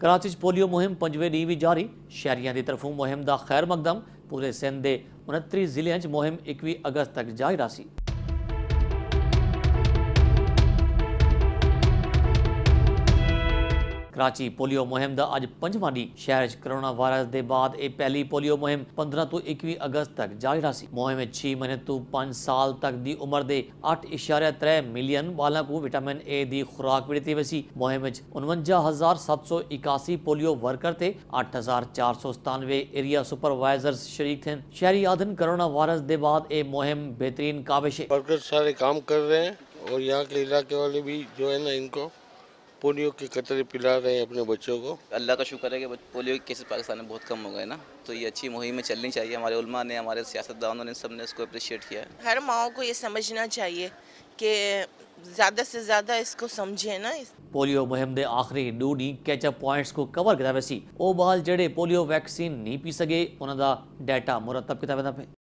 Karachi polio मुहिम पंजे ढी भी जारी शहरिया की तरफों मुहिम का खैर मकदम पूरे सिंध के उन्तीस जिले मुहिम इक्वी अगस्त तक जारी रहा कराची पोलियो मुहिम का अज पंजा डी शहर करोना वायरस के बाद यह पहली पोलियो मुहिम पंद्रह तो इक्वी अगस्त तक जारी रहा मुहिम छह महीने तो पांच साल तक की उम्र के अठ इशारा त्रै मिलियन बालों को विटामिन ए की खुराक भी दी गई मुहिम उन्वंजा हजार सत सौ इक्यासी पोलियो वर्कर थे अठ हजार चार सौ सतानवे एरिया सुपरवाइजर शरीक थे शहरी आधन करोना वायरस के बाद यह मुहिम बेहतरीन काबिश है काम कर रहे हैं और यहाँ के इलाके वाले भी जो है ना इनको पोलियो के कतरे पिला रहे हैं अपने बच्चों को अल्लाह का शुक्र है कि पोलियो के केसेस पाकिस्तान में बहुत कम हो गए ना तो ये अच्छी मुहिम चलनी चाहिए हमारे उलमा ने हमारे सियासतदानों ने सब ने इसको अप्रिशिएट किया है हर माओ को ये समझना चाहिए कि ज़्यादा से ज़्यादा इसको समझे ना इस... पोलियो मुहिम के आखिरी दो डूडी कैचअप पॉइंट्स को कवर किया वैसी ओ बाल जड़े पोलियो वैक्सीन नहीं पी सके उन्होंने डाटा मुरतब किया